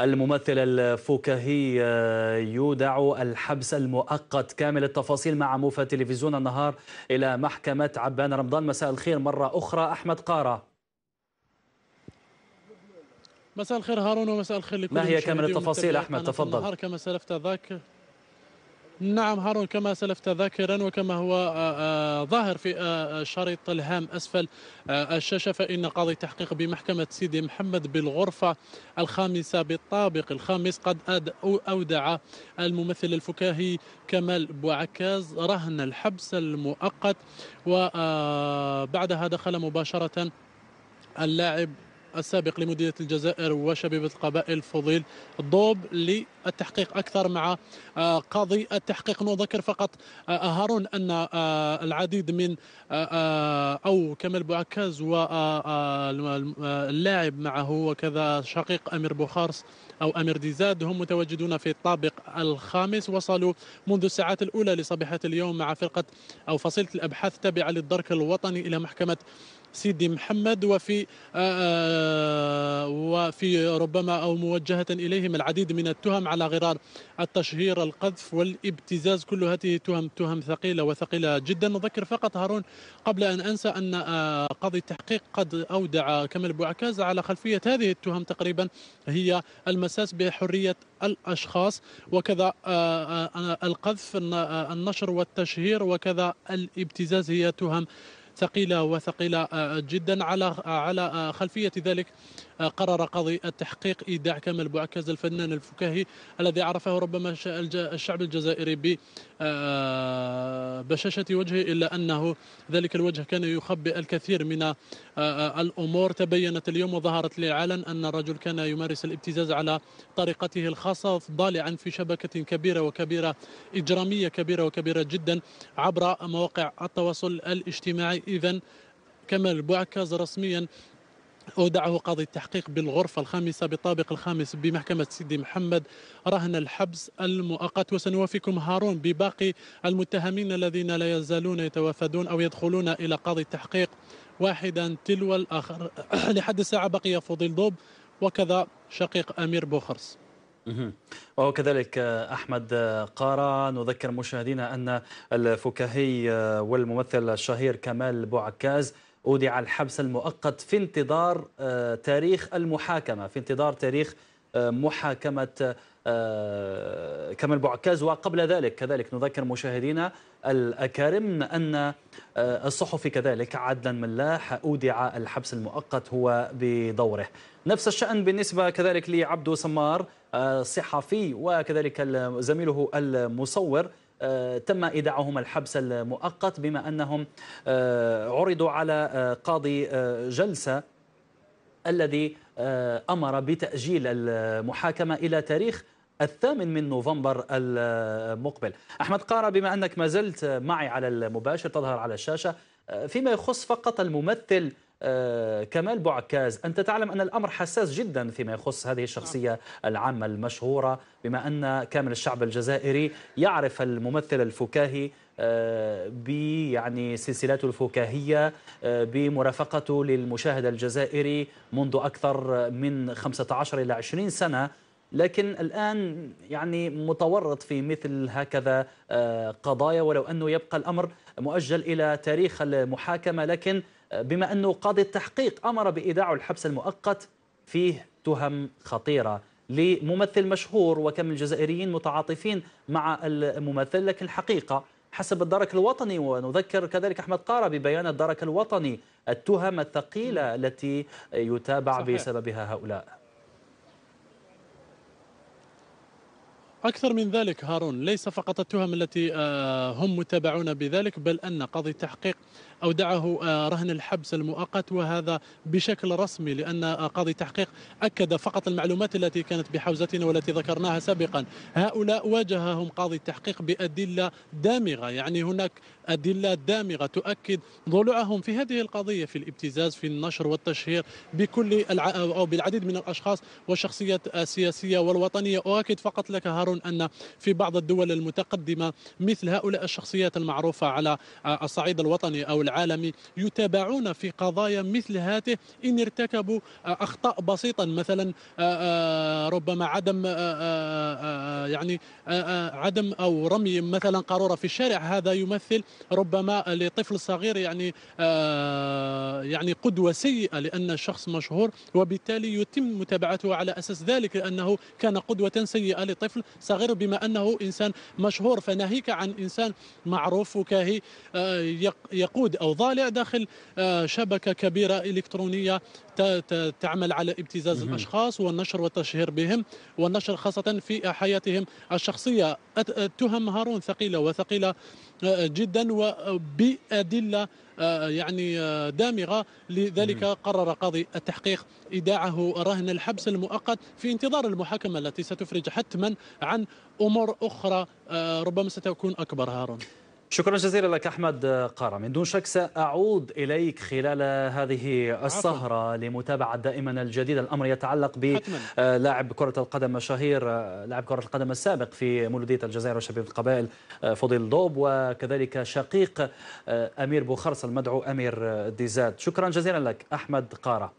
الممثل الفكاهي آه، يودع الحبس المؤقت كامل التفاصيل مع موفى تلفزيون النهار إلى محكمة عبان رمضان مساء الخير مرة أخرى أحمد قارة مساء الخير هارون ومساء الخير لكل ما هي كامل التفاصيل أحمد تفضل كما سلفت ذاك نعم هارون كما سلفت ذاكرا وكما هو آه، آه، ظاهر في الشريط آه، الهام أسفل الشاشة فإن قاضي التحقيق بمحكمة سيدي محمد بالغرفة الخامسة بالطابق الخامس قد أودع الممثل الفكاهي كمال بوعكاز رهن الحبس المؤقت وبعدها دخل مباشرة اللاعب السابق لمديرية الجزائر وشبيبة القبائل فضيل الضوب للتحقيق أكثر مع آه، قاضي التحقيق نذكر فقط آه، آه، هارون أن العديد من أو كمال بوعكاز واللاعب معه وكذا شقيق أمير بوخارس أو أمير ديزاد هم متواجدون في الطابق الخامس وصلوا منذ الساعات الأولى لصباحة اليوم مع فرقة أو فصيلة الأبحاث التابعة للدرك الوطني إلى محكمة سيدي محمد وفي آآ آه، وفي ربما أو موجهة إليهم العديد من التهم على غرار التشهير القذف والابتزاز كل هذه تهم تهم ثقيلة وثقيلة جدا نذكر فقط هارون قبل أن أنسى أن آه، قاضي التحقيق قد أودع كمال بوعكاز على خلفية هذه التهم تقريبا هي المساس بحرية الأشخاص وكذا آه، القذف النشر والتشهير وكذا الابتزاز هي تهم ثقيله وثقيله آه، جدا على آه، على آه، خلفيه ذلك قرر قاضي التحقيق ايداع كمال بوعكاز الفنان الفكاهي الذي عرفه ربما الشعب الجزائري ببشاشه آه، وجهه الا انه ذلك الوجه كان يخبئ الكثير من آه، آه، الامور تبينت اليوم وظهرت للعلن ان الرجل كان يمارس الابتزاز على طريقته الخاصه ضالعا في شبكه كبيره وكبيره اجراميه كبيره وكبيره جدا عبر مواقع التواصل الاجتماعي اذا كمال بوعكاز رسميا أودعه قاضي التحقيق بالغرفة الخامسة بالطابق الخامس بمحكمة سيدي محمد رهن الحبس المؤقت وسنوافيكم هارون بباقي المتهمين الذين لا يزالون يتوافدون أو يدخلون إلى قاضي التحقيق واحدا تلو الآخر لحد الساعة بقي فضيل ضوب وكذا شقيق أمير بوخرس وهو كذلك أحمد قارة نذكر مشاهدينا أن الفكاهي والممثل الشهير كمال بوعكاز أودع الحبس المؤقت في انتظار آه، تاريخ المحاكمة في انتظار تاريخ آه، محاكمة آه، كمال بوعكاز وقبل ذلك كذلك نذكر مشاهدينا الأكارم أن الصحفي كذلك عدلا ملاح أودع الحبس المؤقت هو بدوره نفس الشأن بالنسبة كذلك لعبدو سمار الصحفي وكذلك زميله المصور آه، تم إيداعهم الحبس المؤقت بما أنهم آه، عرضوا على آه، قاضي جلسة الذي أمر بتأجيل المحاكمة إلى تاريخ الثامن من نوفمبر المقبل أحمد قارة بما أنك ما زلت معي على المباشر تظهر على الشاشة فيما يخص فقط الممثل آه، كمال بعكاز أنت تعلم أن الأمر حساس جدا فيما يخص هذه الشخصية العامة المشهورة بما أن كامل الشعب الجزائري يعرف الممثل الفكاهي آه، يعني سلسلاته الفكاهية آه، بمرافقته للمشاهد الجزائري منذ أكثر من 15 إلى 20 سنة لكن الآن يعني متورط في مثل هكذا قضايا ولو أنه يبقى الأمر مؤجل إلى تاريخ المحاكمة لكن بما أنه قاضي التحقيق أمر بإيداع الحبس المؤقت فيه تهم خطيرة لممثل مشهور وكم الجزائريين متعاطفين مع الممثل لكن الحقيقة حسب الدرك الوطني ونذكر كذلك أحمد قارة ببيان الدرك الوطني التهم الثقيلة التي يتابع صحيح. بسببها هؤلاء أكثر من ذلك هارون ليس فقط التهم التي آه، هم متابعون بذلك بل أن قاضي التحقيق أودعه آه، رهن الحبس المؤقت وهذا بشكل رسمي لأن آه، قاضي تحقيق أكد فقط المعلومات التي كانت بحوزتنا والتي ذكرناها سابقا هؤلاء واجههم قاضي التحقيق بأدلة دامغة يعني هناك أدلة دامغة تؤكد ضلوعهم في هذه القضية في الابتزاز في النشر والتشهير بكل الع... أو بالعديد من الأشخاص والشخصيات السياسية آه، والوطنية أؤكد فقط لك هارون أن في بعض الدول المتقدمة مثل هؤلاء الشخصيات المعروفة على الصعيد الوطني أو العالمي يتابعون في قضايا مثل هاته إن ارتكبوا أخطاء بسيطة مثلا آه، آه، ربما عدم آه، يعني عدم أو رمي مثلا قارورة في الشارع هذا يمثل ربما لطفل صغير يعني يعني قدوة سيئة لأن الشخص مشهور وبالتالي يتم متابعته على أساس ذلك لأنه كان قدوة سيئة لطفل صغير بما أنه إنسان مشهور فناهيك عن إنسان معروف وكاهي يقود أو ضالع داخل آه، شبكة كبيرة إلكترونية تعمل على ابتزاز الأشخاص والنشر والتشهير بهم والنشر خاصة في حياتهم الشخصية تهم هارون ثقيلة وثقيلة آه، جدا وبأدلة آه، يعني دامغة لذلك قرر قاضي التحقيق إيداعه رهن الحبس المؤقت في انتظار المحاكمة التي ستفرج حتما عن أمور أخرى ربما ستكون أكبر هارون شكرا جزيلا لك احمد قاره من دون شك ساعود اليك خلال هذه السهره لمتابعه دائما الجديد الامر يتعلق بلاعب كره القدم مشاهير لاعب كره القدم السابق في مولوديه الجزائر وشبيبه القبائل فضيل ضوب وكذلك شقيق امير بوخرس المدعو امير ديزاد شكرا جزيلا لك احمد قاره